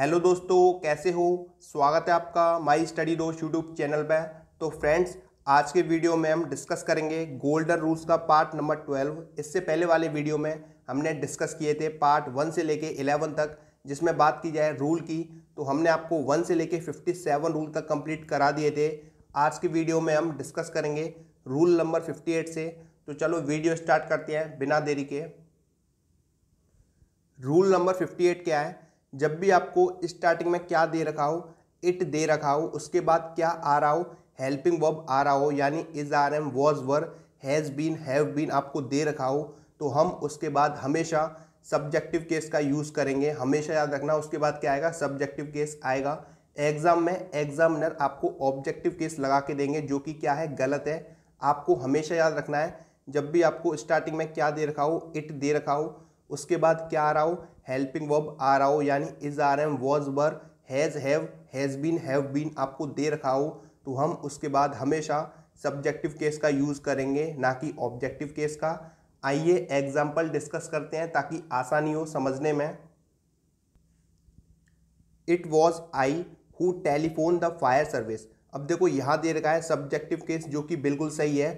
hello दोस्तों कैसे हो स्वागत है आपका माय स्टडी दोस्त यूट्यूब चैनल पर तो फ्रेंड्स आज के वीडियो में हम डिस्कस करेंगे गोल्डन रूल्स का पार्ट नंबर ट्वेल्व इससे पहले वाले वीडियो में हमने डिस्कस किए थे पार्ट वन से लेके इलेवन तक जिसमें बात की जाए रूल की तो हमने आपको वन से लेके फिफ्टी सेवन रूल तक कंप्लीट करा दिए थे आज के वीडियो में हम डिस्कस करेंगे रूल नंबर फिफ्टी एट से तो चलो वीडियो स्टार्ट करते हैं बिना देरी के रूल नंबर फिफ्टी एट क्या है जब भी आपको स्टार्टिंग में क्या दे रखा हो इट दे रखा हो उसके बाद क्या आ रहा हो हेल्पिंग वर्ब आ रहा हो यानी is are am was were has been have been आपको दे रखा हो तो हम उसके बाद हमेशा सब्जेक्टिव केस का यूज़ करेंगे हमेशा याद रखना उसके बाद क्या आएगा सब्जेक्टिव केस आएगा एग्ज़ाम में एग्ज़ामिनर आपको ऑब्जेक्टिव केस लगा के देंगे जो कि क्या है गलत है आपको हमेशा याद रखना है जब भी आपको स्टार्टिंग में क्या दे रखा हो इट दे रखा हो उसके बाद क्या आ रहा हो हेल्पिंग वर्ब आर आओ यानी is are am was were has have has been have been आपको दे रखा हो तो हम उसके बाद हमेशा सब्जेक्टिव केस का यूज़ करेंगे ना कि ऑब्जेक्टिव केस का आइए एग्जाम्पल डिस्कस करते हैं ताकि आसानी हो समझने में it was I who telephone the fire service अब देखो यहाँ दे रखा है सब्जेक्टिव केस जो कि बिल्कुल सही है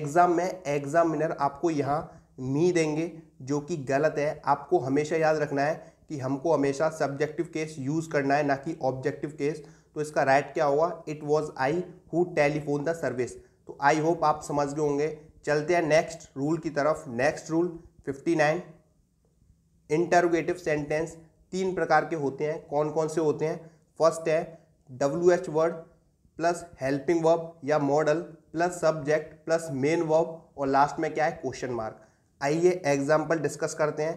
एग्ज़ाम में एग्जामिनर आपको यहाँ मी देंगे जो कि गलत है आपको हमेशा याद रखना है कि हमको हमेशा सब्जेक्टिव केस यूज़ करना है ना कि ऑब्जेक्टिव केस तो इसका राइट क्या होगा it was I who telephone the service तो आई होप आप समझ गए होंगे चलते हैं नेक्स्ट रूल की तरफ next rule fifty nine interrogative sentence तीन प्रकार के होते हैं कौन कौन से होते हैं फर्स्ट है W H word plus helping verb या model plus subject plus main verb और लास्ट में क्या है क्वेश्चन मार्क आइए एग्जाम्पल डिस्कस करते हैं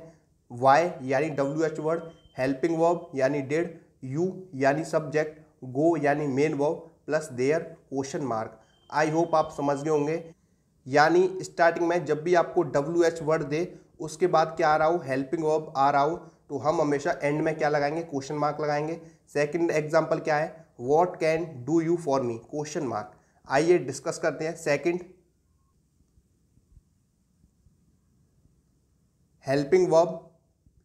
वाई यानी W H word helping verb यानी डेड यू यानी सब्जेक्ट गो यानी main verb plus there question mark I hope आप समझ गए होंगे यानी स्टार्टिंग में जब भी आपको डब्ल्यू एच वर्ड दे उसके बाद क्या आ रहा हो हेल्पिंग वर्ब आ रहा हो तो हम हमेशा एंड में क्या लगाएंगे क्वेश्चन मार्क लगाएंगे सेकंड एग्जांपल क्या है what can do you for me question mark आइए डिस्कस करते हैं सेकंड हेल्पिंग वर्ब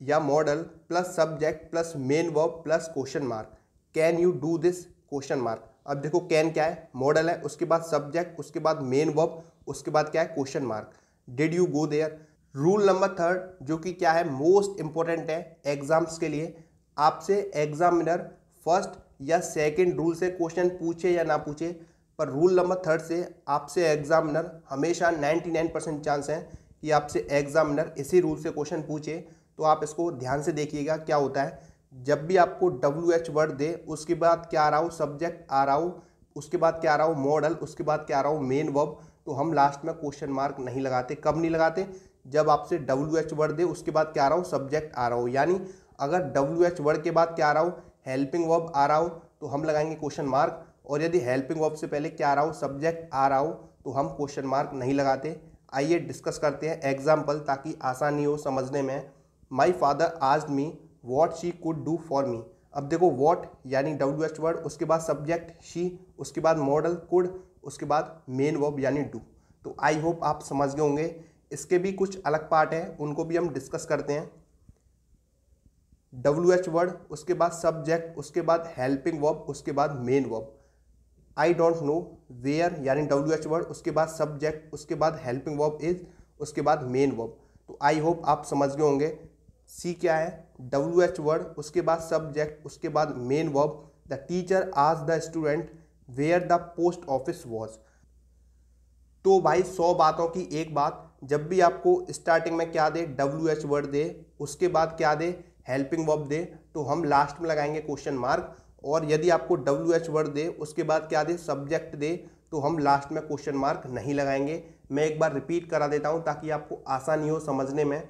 या model plus subject plus main verb plus question mark can you do this question mark अब देखो can क्या है मॉडल है उसके बाद सब्जेक्ट उसके बाद मेन वर्ब उसके बाद क्या है question mark did you go there rule number third जो कि क्या है मोस्ट इंपॉर्टेंट है एग्जाम्स के लिए आपसे एग्जामिनर फर्स्ट या सेकंड रूल से क्वेश्चन पूछे या ना पूछे पर रूल नंबर थर्ड से आपसे एग्जामिनर हमेशा 99 परसेंट चांस हैं कि आपसे एग्जामिनर इसी रूल से क्वेश्चन पूछे तो आप इसको ध्यान से देखिएगा क्या होता है जब भी आपको डब्ल्यू एच वर्ड दे उसके बाद क्या आ रहा हो सब्जेक्ट आ रहा हो उसके बाद क्या आ रहा हो मॉडल उसके बाद क्या आ रहा हो मेन वर्ब तो हम लास्ट में क्वेश्चन मार्क नहीं लगाते कब नहीं लगाते जब आपसे डब्ल्यू एच वर्ड दे उसके बाद क्या आ रहा हो सब्जेक्ट आ रहा हो यानी अगर डब्ल्यू एच वर्ड के बाद क्या आ रहा हो हेल्पिंग वर्ब आ रहा हो तो हम लगाएंगे क्वेश्चन मार्क और यदि हेल्पिंग वर्ब से पहले क्या आ रहा हो सब्जेक्ट आ रहा हो तो हम क्वेश्चन मार्क नहीं लगाते आइए डिस्कस करते हैं एग्जाम्पल ताकि आसानी हो समझने में माई फादर आज me what she could do for me अब देखो वॉट यानी डब्ल्यू एच वर्ड उसके बाद सब्जेक्ट शी उसके बाद मॉडल कुड उसके बाद मेन वर्ब यानी डू तो आई होप आप समझ गए होंगे इसके भी कुछ अलग पार्ट हैं उनको भी हम डिस्कस करते हैं डब्ल्यू एच वर्ड उसके बाद सब्जेक्ट उसके बाद हेल्पिंग वर्ब उसके बाद main verb I don't know where यानी डब्ल्यू एच वर्ड उसके बाद सब्जेक्ट उसके बाद हेल्पिंग वर्ब इज उसके बाद मेन वर्ब तो आई होप आप समझ गए होंगे सी क्या है डब्ल्यू एच वर्ड उसके बाद सब्जेक्ट उसके बाद मेन वर्ब द टीचर आज the student where the post office was तो भाई सौ बातों की एक बात जब भी आपको स्टार्टिंग में क्या दे डब्ल्यू एच वर्ड दे उसके बाद क्या दे हेल्पिंग वर्ब दे तो हम लास्ट में लगाएंगे क्वेश्चन मार्क और यदि आपको डब्ल्यू एच वर्ड दे उसके बाद क्या दे सब्जेक्ट दे तो हम लास्ट में क्वेश्चन मार्क नहीं लगाएंगे मैं एक बार रिपीट करा देता हूँ ताकि आपको आसानी हो समझने में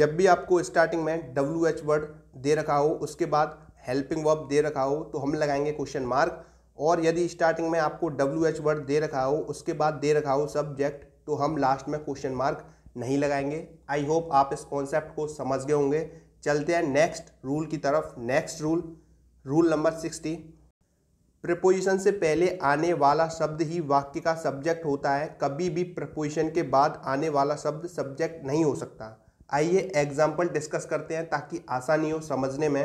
जब भी आपको स्टार्टिंग में डब्ल्यू एच वर्ड दे रखा हो उसके बाद हेल्पिंग वर्ब दे रखा हो तो हम लगाएंगे क्वेश्चन मार्क और यदि स्टार्टिंग में आपको डब्ल्यू एच वर्ड दे रखा हो उसके बाद दे रखा हो सब्जेक्ट तो हम लास्ट में क्वेश्चन मार्क नहीं लगाएंगे आई होप आप इस कॉन्सेप्ट को समझ गए होंगे चलते हैं नेक्स्ट रूल की तरफ next rule rule number sixty preposition से पहले आने वाला शब्द ही वाक्य का सब्जेक्ट होता है कभी भी प्रपोजिशन के बाद आने वाला शब्द सब्जेक्ट नहीं हो सकता आइए एग्जाम्पल डिस्कस करते हैं ताकि आसानी हो समझने में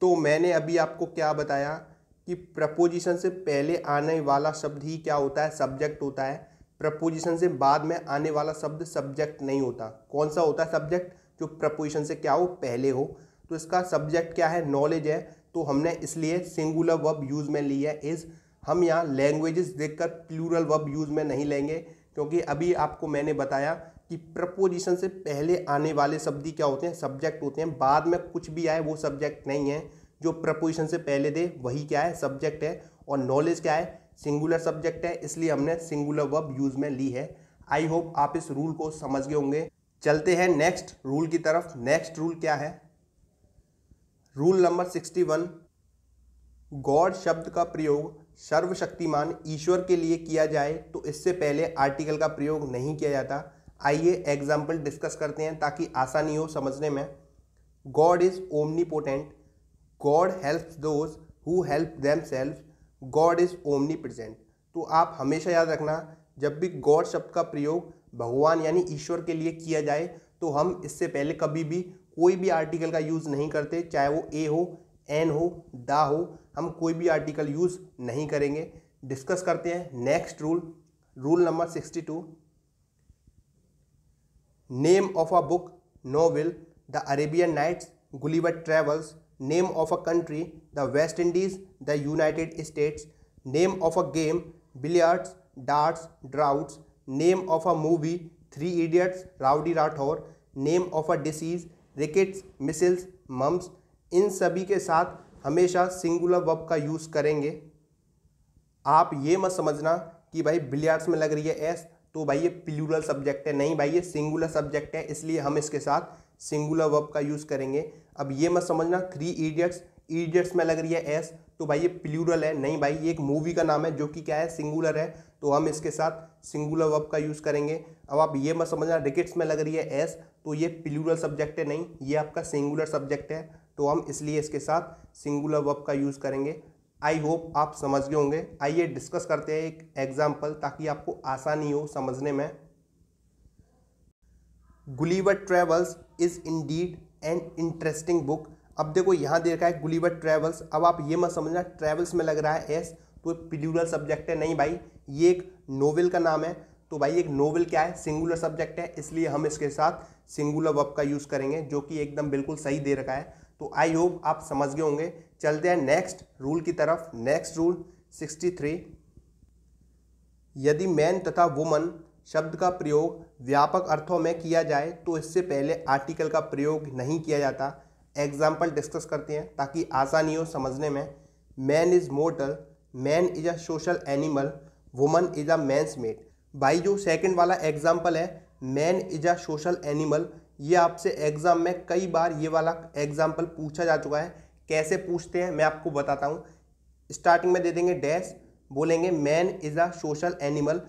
तो मैंने अभी आपको क्या बताया कि प्रपोजिशन से पहले आने वाला शब्द ही क्या होता है सब्जेक्ट होता है प्रपोजिशन से बाद में आने वाला शब्द सब्जेक्ट नहीं होता कौन सा होता है सब्जेक्ट जो प्रपोजिशन से क्या हो पहले हो तो इसका सब्जेक्ट क्या है नॉलेज है तो हमने इसलिए सिंगुलर वर्ब यूज़ में ली है इज़ हम यहाँ लैंग्वेजेस देखकर प्लूरल वर्ब यूज़ में नहीं लेंगे क्योंकि अभी आपको मैंने बताया कि प्रपोजिशन से पहले आने वाले शब्द ही क्या होते हैं सब्जेक्ट होते हैं बाद में कुछ भी आए वो सब्जेक्ट नहीं है जो प्रपोजिशन से पहले दे वही क्या है सब्जेक्ट है और नॉलेज क्या है सिंगुलर सब्जेक्ट है इसलिए हमने सिंगुलर वर्ब यूज़ में ली है आई होप आप इस रूल को समझ गए होंगे चलते हैं नेक्स्ट रूल की तरफ नेक्स्ट रूल क्या है rule number sixty one God शब्द का प्रयोग सर्वशक्तिमान ईश्वर के लिए किया जाए तो इससे पहले आर्टिकल का प्रयोग नहीं किया जाता आइए एग्जाम्पल डिस्कस करते हैं ताकि आसानी हो समझने में God is omnipotent God help those who help themselves God is omnipresent तो आप हमेशा याद रखना जब भी गॉड शब्द का प्रयोग भगवान यानी ईश्वर के लिए किया जाए तो हम इससे पहले कभी भी कोई भी आर्टिकल का यूज़ नहीं करते चाहे वो ए हो एन हो दा हो हम कोई भी आर्टिकल यूज़ नहीं करेंगे डिस्कस करते हैं next rule rule number sixty two name of a book novel the Arabian Nights Gulliver travels name of a country the West Indies the United States name of a game billiards darts draughts name of a movie Three Idiots Rowdy Rathore name of a disease rickets measles mumps इन सभी के साथ हमेशा singular verb का use करेंगे आप ये मत समझना कि भाई बिलियार्ड्स में लग रही है एस तो भाई ये प्लूरल सब्जेक्ट है नहीं भाई ये सिंगुलर सब्जेक्ट है इसलिए हम इसके साथ सिंगुलर वर्ब का यूज़ करेंगे अब ये मत समझना थ्री इडियट्स ईडियट्स में लग रही है एस तो भाई ये प्लूरल है नहीं भाई ये एक मूवी का नाम है जो कि क्या है सिंगुलर है तो हम इसके साथ सिंगुलर वर्ब का यूज़ करेंगे अब आप ये मत समझना रिकेट्स में लग रही है एस तो ये प्लूरल सब्जेक्ट है नहीं ये आपका सिंगुलर सब्जेक्ट है तो हम इसलिए इसके साथ सिंगुलर वर्ब का यूज़ करेंगे आई होप आप समझ गए होंगे आइए डिस्कस करते हैं एक एग्जाम्पल ताकि आपको आसानी हो समझने में Gulliver travels is indeed and interesting book अब देखो यहाँ दे रखा है गुलीवर ट्रेवल्स अब आप ये मत समझना ट्रेवल्स में लग रहा है एस तो प्लूरल सब्जेक्ट है नहीं भाई ये एक नोवेल का नाम है तो भाई एक नोवेल क्या है सिंगुलर सब्जेक्ट है इसलिए हम इसके साथ सिंगुलर वर्ब का यूज़ करेंगे जो कि एकदम बिल्कुल सही दे रखा है तो आई होप आप समझ गए होंगे चलते हैं नेक्स्ट रूल की तरफ नेक्स्ट रूल सिक्सटी थ्री यदि मैन तथा वुमन शब्द का प्रयोग व्यापक अर्थों में किया जाए तो इससे पहले आर्टिकल का प्रयोग नहीं किया जाता एग्जाम्पल डिस्कस करते हैं ताकि आसानी हो समझने में man is mortal man is a social animal woman is a man's mate भाई जो सेकंड वाला एग्जाम्पल है man is a social animal ये आपसे एग्ज़ाम में कई बार ये वाला एग्जाम्पल पूछा जा चुका है कैसे पूछते हैं मैं आपको बताता हूँ स्टार्टिंग में दे देंगे डैश बोलेंगे man is a social animal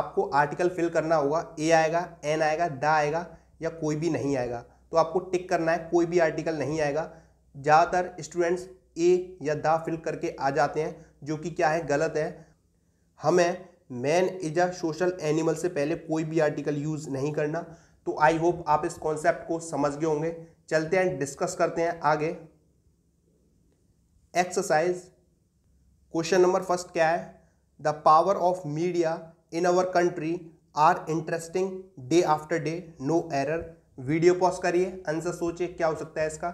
आपको आर्टिकल फिल करना होगा ए आएगा एन आएगा द आएगा या कोई भी नहीं आएगा तो आपको टिक करना है कोई भी आर्टिकल नहीं आएगा ज़्यादातर स्टूडेंट्स ए या द फिल करके आ जाते हैं जो कि क्या है गलत है हमें man is a social animal से पहले कोई भी आर्टिकल यूज़ नहीं करना तो आई होप आप इस कॉन्सेप्ट को समझ गए होंगे चलते हैं डिस्कस करते हैं आगे एक्सरसाइज क्वेश्चन नंबर फर्स्ट क्या है the power of media in our country are interesting day after day no error video pause करिए आंसर सोचिए क्या हो सकता है इसका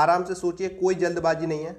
आराम से सोचिए कोई जल्दबाजी नहीं है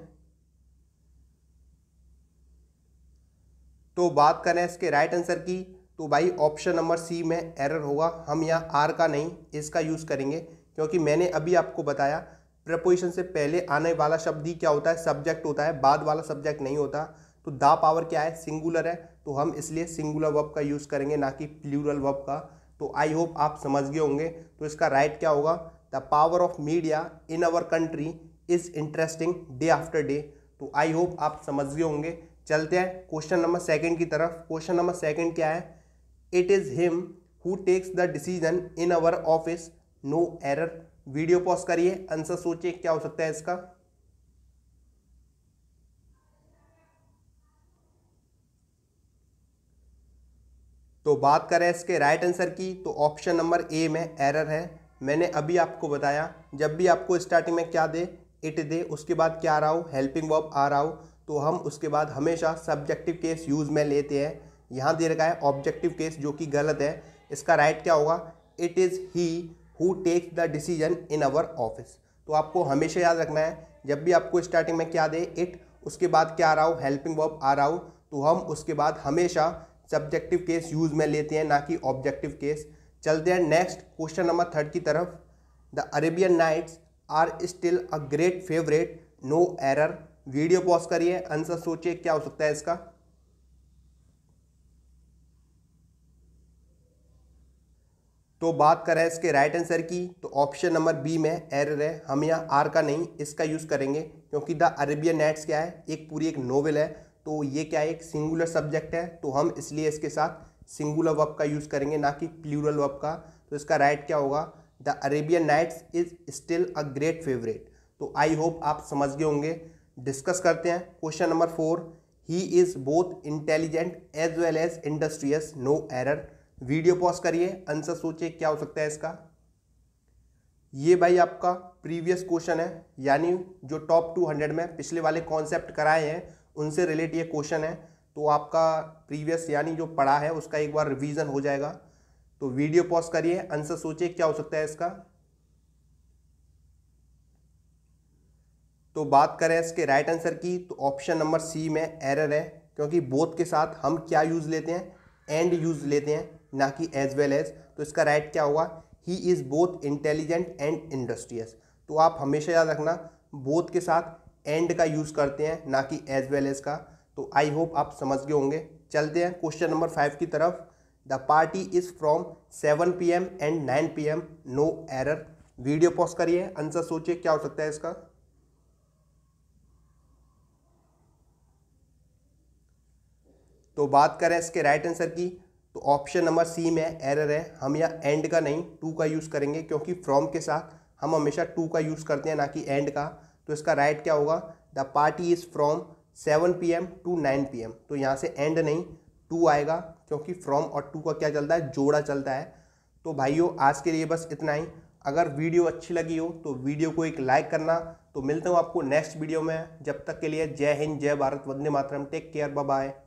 तो बात करें इसके राइट आंसर की तो भाई ऑप्शन नंबर सी में एरर होगा हम यहाँ आर का नहीं इसका यूज़ करेंगे क्योंकि मैंने अभी आपको बताया प्रपोजिशन से पहले आने वाला शब्द ही क्या होता है सब्जेक्ट होता है बाद वाला सब्जेक्ट नहीं होता तो दा पावर क्या है सिंगुलर है तो हम इसलिए सिंगुलर वर्ब का यूज़ करेंगे ना कि प्लूरल वर्ब का तो आई होप आप समझ गए होंगे तो इसका राइट क्या होगा the power of media in our country is interesting day after day तो आई होप आप समझ गए होंगे चलते हैं क्वेश्चन नंबर सेकंड की तरफ क्वेश्चन नंबर सेकंड क्या है it is him who takes the decision in our office no error video pause करिए आंसर सोचिए क्या हो सकता है इसका तो बात करें इसके राइट आंसर की तो ऑप्शन नंबर ए में एरर है मैंने अभी आपको बताया जब भी आपको स्टार्टिंग में क्या दे इट दे उसके बाद क्या आ रहा हो हेल्पिंग वर्ब आ रहा हो तो हम उसके बाद हमेशा सब्जेक्टिव केस यूज़ में लेते हैं यहाँ दे रखा है ऑब्जेक्टिव केस जो कि गलत है इसका राइट क्या होगा it is he who takes the decision in our office तो आपको हमेशा याद रखना है जब भी आपको स्टार्टिंग में क्या दे इट उसके बाद क्या आ रहा हो हेल्पिंग वर्ब आ रहा हो तो हम उसके बाद हमेशा सब्जेक्टिव केस यूज में लेते हैं ना कि ऑब्जेक्टिव केस चलते हैं नेक्स्ट क्वेश्चन नंबर थर्ड की तरफ the Arabian Nights are still a great favourite no error video pause करिए आंसर सोचिए क्या हो सकता है इसका तो बात करें इसके राइट आंसर की तो ऑप्शन नंबर बी में एरर है हम यहाँ आर का नहीं इसका यूज़ करेंगे क्योंकि द अरेबियन नाइट्स क्या है एक पूरी एक नोवेल है तो ये क्या है एक सिंगुलर सब्जेक्ट है तो हम इसलिए इसके साथ सिंगुलर वर्ब का यूज़ करेंगे ना कि प्लूरल वर्ब का तो इसका राइट क्या होगा the Arabian Nights is still a great favourite तो आई होप आप समझ गए होंगे डिस्कस करते हैं question number four he is both intelligent as well as industrious no error video pause करिए आंसर सोचिए क्या हो सकता है इसका ये भाई आपका प्रीवियस क्वेश्चन है यानी जो टॉप टू हंड्रेड में पिछले वाले कॉन्सेप्ट कराए हैं उनसे रिलेट ये क्वेश्चन है तो आपका प्रीवियस यानी जो पढ़ा है उसका एक बार रिवीजन हो जाएगा तो वीडियो पॉज करिए आंसर सोचिए क्या हो सकता है इसका तो बात करें इसके राइट आंसर की तो ऑप्शन नंबर सी में एरर है क्योंकि बोथ के साथ हम क्या यूज़ लेते हैं एंड यूज़ लेते हैं ना कि एज वेल एज तो इसका राइट क्या होगा he is both intelligent and industrious तो आप हमेशा याद रखना बोथ के साथ एंड का यूज़ करते हैं ना कि एज वेल एज का तो आई होप आप समझ गए होंगे चलते हैं क्वेश्चन नंबर फाइव की तरफ the party is from seven p m and nine p m no error video pause करिए आंसर सोचिए क्या हो सकता है इसका तो बात करें इसके राइट आंसर की तो ऑप्शन नंबर सी में एरर है हम यहाँ एंड का नहीं टू का यूज़ करेंगे क्योंकि फ्रॉम के साथ हम हमेशा टू का यूज़ करते हैं ना कि एंड का तो इसका राइट क्या होगा the party is from seven p m to nine p m तो यहाँ से एंड नहीं टू आएगा क्योंकि फ्रॉम और टू का क्या चलता है जोड़ा चलता है तो भाइयों आज के लिए बस इतना ही अगर वीडियो अच्छी लगी हो तो वीडियो को एक लाइक करना तो मिलता हूँ आपको नेक्स्ट वीडियो में जब तक के लिए जय हिंद जय भारत वंदे मातरम टेक केयर बाय